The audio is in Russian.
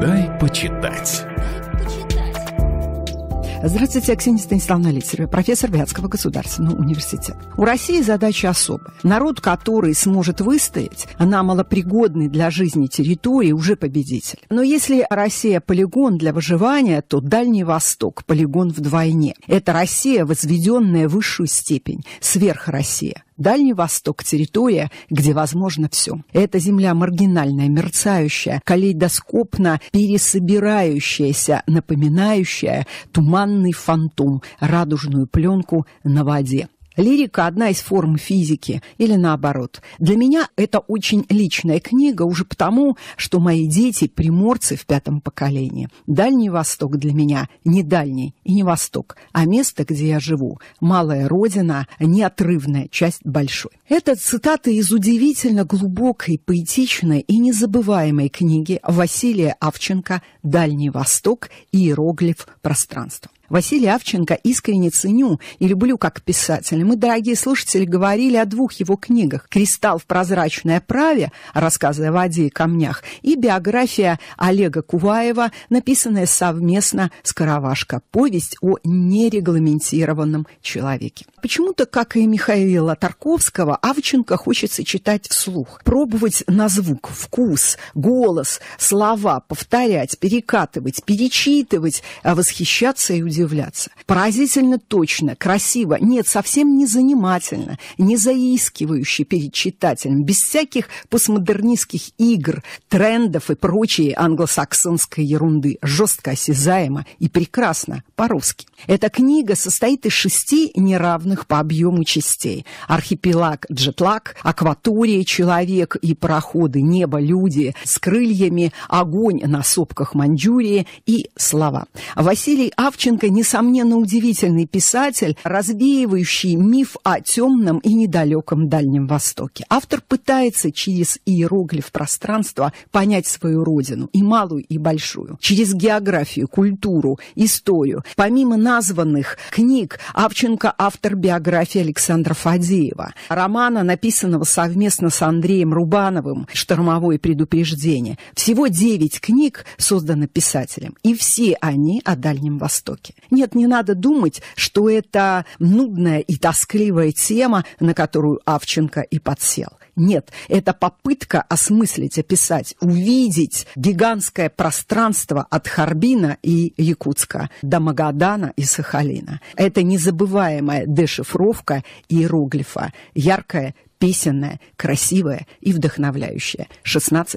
Дай почитать. Здравствуйте, Ксения Станиславовна Литерова, профессор Вятского государственного университета. У России задача особая. Народ, который сможет выстоять на малопригодной для жизни территории, уже победитель. Но если Россия полигон для выживания, то Дальний Восток полигон вдвойне. Это Россия, возведенная в высшую степень, сверх Россия. Дальний Восток – территория, где возможно все. Эта земля маргинальная, мерцающая, калейдоскопно пересобирающаяся, напоминающая туманный фантом, радужную пленку на воде. Лирика – одна из форм физики, или наоборот. Для меня это очень личная книга уже потому, что мои дети – приморцы в пятом поколении. Дальний Восток для меня не дальний и не Восток, а место, где я живу. Малая родина – неотрывная часть большой. Это цитата из удивительно глубокой, поэтичной и незабываемой книги Василия Авченко «Дальний Восток. Иероглиф пространства». Василий Авченко искренне ценю и люблю как писателя. Мы, дорогие слушатели, говорили о двух его книгах «Кристалл в прозрачное праве», рассказы о воде и камнях, и биография Олега Куваева, написанная совместно с Каравашко, повесть о нерегламентированном человеке. Почему-то, как и Михаила Тарковского, Авченко хочется читать вслух, пробовать на звук, вкус, голос, слова, повторять, перекатывать, перечитывать, а восхищаться и удивляться удивляться. Поразительно точно, красиво, нет, совсем не занимательно, не заискивающе перед читателем, без всяких постмодернистских игр, трендов и прочей англосаксонской ерунды, жестко осязаемо и прекрасно по-русски. Эта книга состоит из шести неравных по объему частей. Архипелаг Джетлак, акватория Человек и пароходы, небо, люди с крыльями, огонь на сопках Маньчжурии и слова. Василий Авченко Высоцкая, несомненно, удивительный писатель, развеивающий миф о темном и недалеком Дальнем Востоке. Автор пытается через иероглиф пространства понять свою родину, и малую, и большую, через географию, культуру, историю. Помимо названных книг, Авченко автор биографии Александра Фадеева, романа, написанного совместно с Андреем Рубановым «Штормовое предупреждение». Всего девять книг создано писателем, и все они о Дальнем Востоке. Нет, не надо думать, что это нудная и тоскливая тема, на которую Авченко и подсел. Нет, это попытка осмыслить, описать, увидеть гигантское пространство от Харбина и Якутска до Магадана и Сахалина. Это незабываемая дешифровка иероглифа, яркая, песенная, красивая и вдохновляющая. 16+.